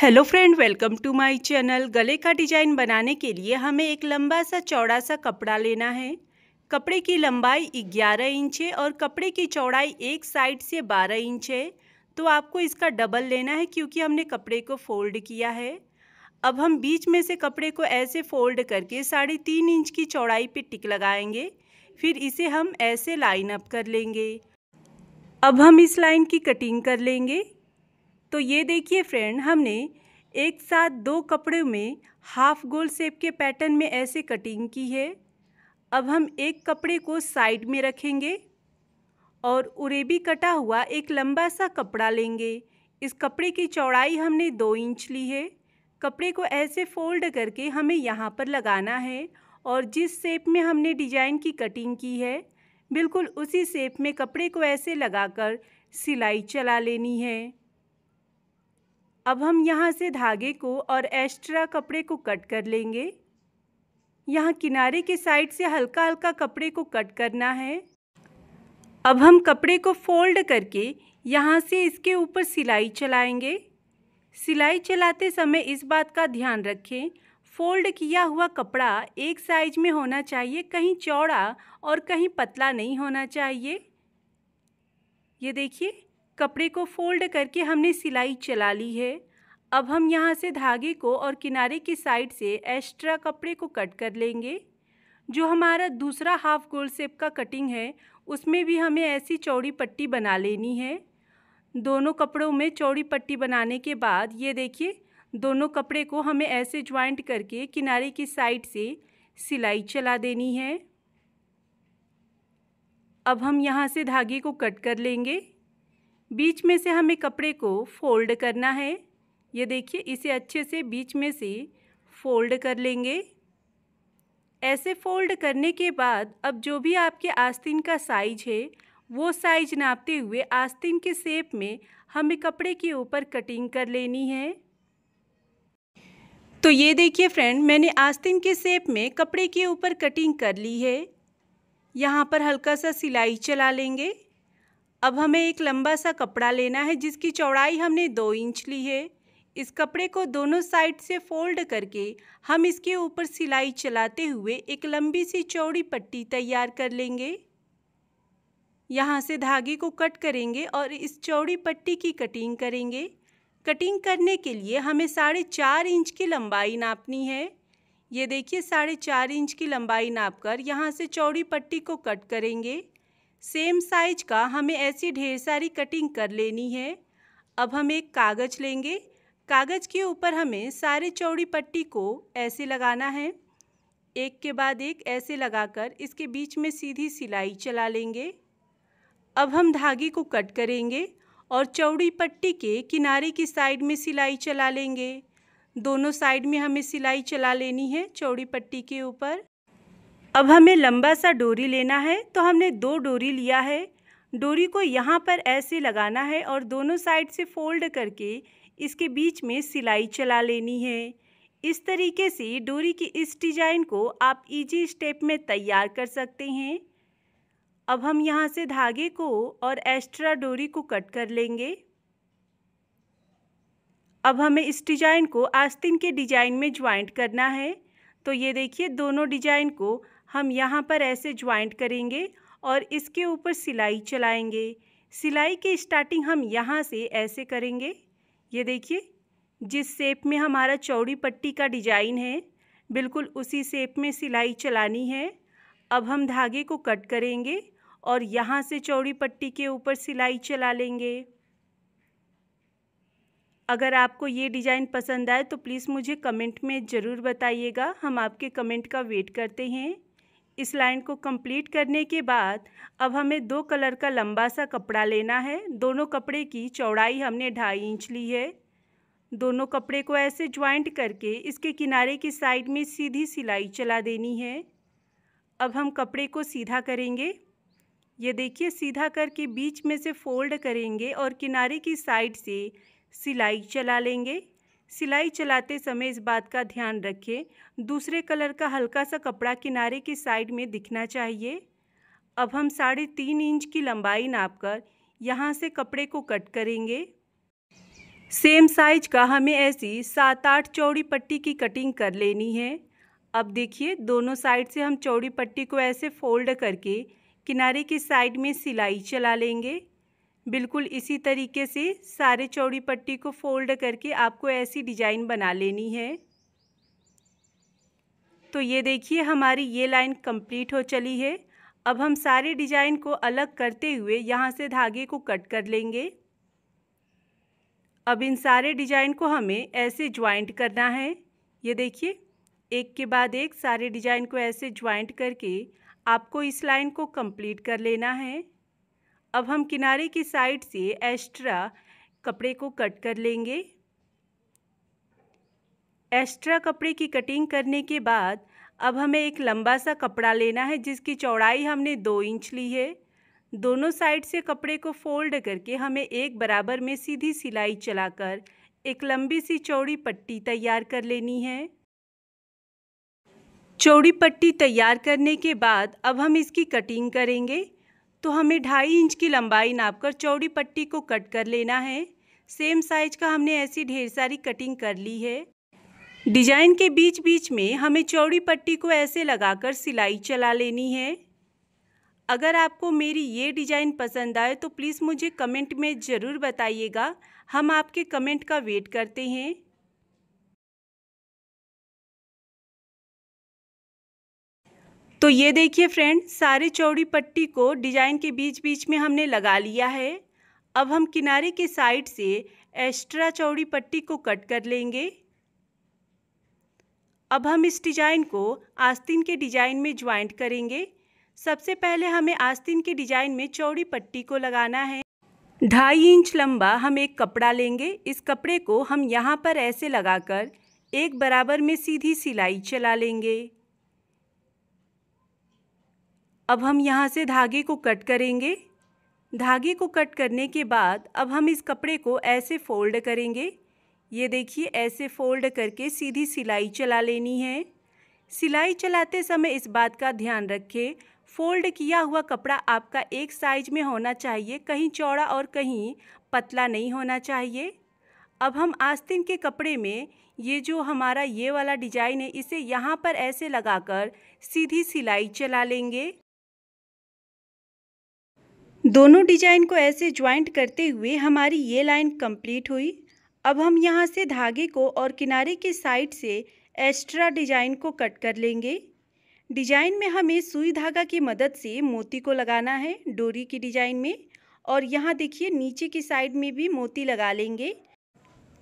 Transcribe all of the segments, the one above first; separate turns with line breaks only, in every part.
hello friend welcome to my channel गले का design बनाने के लिए हमें एक लंबा सा चौड़ा सा कपड़ा लेना है कपड़े की लंबाई 11 इंच है और कपड़े की चौड़ाई एक साइड से 12 इंच है तो आपको इसका डबल लेना है क्योंकि हमने कपड़े को फोल्ड किया है अब हम बीच में से कपड़े को ऐसे फोल्ड करके साढ़े तीन इंच की चौड़ाई पर टिक लगाएंगे फिर इसे हम ऐसे लाइन अप कर लेंगे अब हम इस लाइन की कटिंग कर लेंगे तो ये देखिए फ्रेंड हमने एक साथ दो कपड़े में हाफ गोल सेप के पैटर्न में ऐसे कटिंग की है अब हम एक कपड़े को साइड में रखेंगे और उरेबी कटा हुआ एक लंबा सा कपड़ा लेंगे इस कपड़े की चौड़ाई हमने दो इंच ली है कपड़े को ऐसे फोल्ड करके हमें यहाँ पर लगाना है और जिस सेप में हमने डिजाइन की कटिंग की है बिल्कुल उसी सेप में कपड़े को ऐसे लगाकर सिलाई चला लेनी है अब हम यहाँ से धागे को और एक्स्ट्रा कपड़े को कट कर लेंगे यहाँ किनारे के साइड से हल्का हल्का कपड़े को कट करना है अब हम कपड़े को फोल्ड करके यहाँ से इसके ऊपर सिलाई चलाएंगे सिलाई चलाते समय इस बात का ध्यान रखें फोल्ड किया हुआ कपड़ा एक साइज में होना चाहिए कहीं चौड़ा और कहीं पतला नहीं होना चाहिए ये देखिए कपड़े को फोल्ड करके हमने सिलाई चला ली है अब हम यहाँ से धागे को और किनारे की साइड से एक्स्ट्रा कपड़े को कट कर लेंगे जो हमारा दूसरा हाफ गोल सेप का कटिंग है उसमें भी हमें ऐसी चौड़ी पट्टी बना लेनी है दोनों कपड़ों में चौड़ी पट्टी बनाने के बाद ये देखिए दोनों कपड़े को हमें ऐसे ज्वाइंट करके किनारे की साइड से सिलाई चला देनी है अब हम यहाँ से धागे को कट कर लेंगे बीच में से हमें कपड़े को फोल्ड करना है ये देखिए इसे अच्छे से बीच में से फोल्ड कर लेंगे ऐसे फोल्ड करने के बाद अब जो भी आपके आस्तीन का साइज है वो साइज नापते हुए आस्तीन के शेप में हमें कपड़े के ऊपर कटिंग कर लेनी है तो ये देखिए फ्रेंड मैंने आस्तीन के शेप में कपड़े के ऊपर कटिंग कर ली है यहाँ पर हल्का सा सिलाई चला लेंगे अब हमें एक लंबा सा कपड़ा लेना है जिसकी चौड़ाई हमने दो इंच ली है इस कपड़े को दोनों साइड से फोल्ड करके हम इसके ऊपर सिलाई चलाते हुए एक लंबी सी चौड़ी पट्टी तैयार कर लेंगे यहाँ से धागे को कट करेंगे और इस चौड़ी पट्टी की कटिंग करेंगे कटिंग करने के लिए हमें साढ़े चार इंच की लंबाई नापनी है ये देखिए साढ़े चार इंच की लंबाई नाप कर यहाँ से चौड़ी पट्टी को कट करेंगे सेम साइज का हमें ऐसी ढेर सारी कटिंग कर लेनी है अब हम एक कागज़ लेंगे कागज़ के ऊपर हमें सारे चौड़ी पट्टी को ऐसे लगाना है एक के बाद एक ऐसे लगाकर इसके बीच में सीधी सिलाई चला लेंगे अब हम धागे को कट करेंगे और चौड़ी पट्टी के किनारे की साइड में सिलाई चला लेंगे दोनों साइड में हमें सिलाई चला लेनी है चौड़ी पट्टी के ऊपर अब हमें लंबा सा डोरी लेना है तो हमने दो डोरी लिया है डोरी को यहाँ पर ऐसे लगाना है और दोनों साइड से फोल्ड करके इसके बीच में सिलाई चला लेनी है इस तरीके से डोरी की इस डिजाइन को आप इजी स्टेप में तैयार कर सकते हैं अब हम यहाँ से धागे को और एक्स्ट्रा डोरी को कट कर लेंगे अब हमें इस डिजाइन को आस्तीन के डिजाइन में ज्वाइंट करना है तो ये देखिए दोनों डिजाइन को हम यहाँ पर ऐसे ज्वाइंट करेंगे और इसके ऊपर सिलाई चलाएंगे सिलाई की स्टार्टिंग हम यहाँ से ऐसे करेंगे ये देखिए जिस शेप में हमारा चौड़ी पट्टी का डिजाइन है बिल्कुल उसी शेप में सिलाई चलानी है अब हम धागे को कट करेंगे और यहाँ से चौड़ी पट्टी के ऊपर सिलाई चला लेंगे अगर आपको ये डिज़ाइन पसंद आए तो प्लीज़ मुझे कमेंट में ज़रूर बताइएगा हम आपके कमेंट का वेट करते हैं इस लाइन को कंप्लीट करने के बाद अब हमें दो कलर का लंबा सा कपड़ा लेना है दोनों कपड़े की चौड़ाई हमने ढाई इंच ली है दोनों कपड़े को ऐसे ज्वाइंट करके इसके किनारे की साइड में सीधी सिलाई चला देनी है अब हम कपड़े को सीधा करेंगे ये देखिए सीधा करके बीच में से फोल्ड करेंगे और किनारे की साइड से सिलाई चला लेंगे सिलाई चलाते समय इस बात का ध्यान रखें दूसरे कलर का हल्का सा कपड़ा किनारे की साइड में दिखना चाहिए अब हम साढ़े तीन इंच की लंबाई नाप कर यहाँ से कपड़े को कट करेंगे सेम साइज का हमें ऐसी सात आठ चौड़ी पट्टी की कटिंग कर लेनी है अब देखिए दोनों साइड से हम चौड़ी पट्टी को ऐसे फोल्ड करके किनारे की साइड में सिलाई चला लेंगे बिल्कुल इसी तरीके से सारे चौड़ी पट्टी को फोल्ड करके आपको ऐसी डिजाइन बना लेनी है तो ये देखिए हमारी ये लाइन कंप्लीट हो चली है अब हम सारे डिजाइन को अलग करते हुए यहाँ से धागे को कट कर लेंगे अब इन सारे डिजाइन को हमें ऐसे ज्वाइंट करना है ये देखिए एक के बाद एक सारे डिजाइन को ऐसे ज्वाइंट करके आपको इस लाइन को कंप्लीट कर लेना है अब हम किनारे की साइड से एक्स्ट्रा कपड़े को कट कर लेंगे एक्स्ट्रा कपड़े की कटिंग करने के बाद अब हमें एक लंबा सा कपड़ा लेना है जिसकी चौड़ाई हमने दो इंच ली है दोनों साइड से कपड़े को फोल्ड करके हमें एक बराबर में सीधी सिलाई चलाकर एक लंबी सी चौड़ी पट्टी तैयार कर लेनी है चौड़ी पट्टी तैयार करने के बाद अब हम इसकी कटिंग करेंगे तो हमें ढाई इंच की लंबाई नापकर चौड़ी पट्टी को कट कर लेना है सेम साइज का हमने ऐसी ढेर सारी कटिंग कर ली है डिजाइन के बीच बीच में हमें चौड़ी पट्टी को ऐसे लगाकर सिलाई चला लेनी है अगर आपको मेरी ये डिज़ाइन पसंद आए तो प्लीज़ मुझे कमेंट में ज़रूर बताइएगा हम आपके कमेंट का वेट करते हैं तो ये देखिए फ्रेंड सारे चौड़ी पट्टी को डिजाइन के बीच बीच में हमने लगा लिया है अब हम किनारे के साइड से एक्स्ट्रा चौड़ी पट्टी को कट कर लेंगे अब हम इस डिजाइन को आस्तीन के डिजाइन में ज्वाइंट करेंगे सबसे पहले हमें आस्तीन के डिजाइन में चौड़ी पट्टी को लगाना है ढाई इंच लंबा हम एक कपड़ा लेंगे इस कपड़े को हम यहाँ पर ऐसे लगाकर एक बराबर में सीधी सिलाई चला लेंगे अब हम यहाँ से धागे को कट करेंगे धागे को कट करने के बाद अब हम इस कपड़े को ऐसे फोल्ड करेंगे ये देखिए ऐसे फोल्ड करके सीधी सिलाई चला लेनी है सिलाई चलाते समय इस बात का ध्यान रखें फोल्ड किया हुआ कपड़ा आपका एक साइज में होना चाहिए कहीं चौड़ा और कहीं पतला नहीं होना चाहिए अब हम आस्तीन के कपड़े में ये जो हमारा ये वाला डिजाइन है इसे यहाँ पर ऐसे लगाकर सीधी सिलाई चला लेंगे दोनों डिजाइन को ऐसे ज्वाइंट करते हुए हमारी ये लाइन कंप्लीट हुई अब हम यहाँ से धागे को और किनारे के साइड से एक्स्ट्रा डिजाइन को कट कर लेंगे डिजाइन में हमें सुई धागा की मदद से मोती को लगाना है डोरी की डिजाइन में और यहाँ देखिए नीचे की साइड में भी मोती लगा लेंगे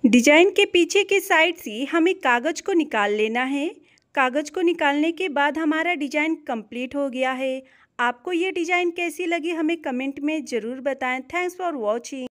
डिजाइन के पीछे के साइड से हमें कागज़ को निकाल लेना है कागज़ को निकालने के बाद हमारा डिजाइन कंप्लीट हो गया है आपको ये डिज़ाइन कैसी लगी हमें कमेंट में ज़रूर बताएं थैंक्स फॉर वॉचिंग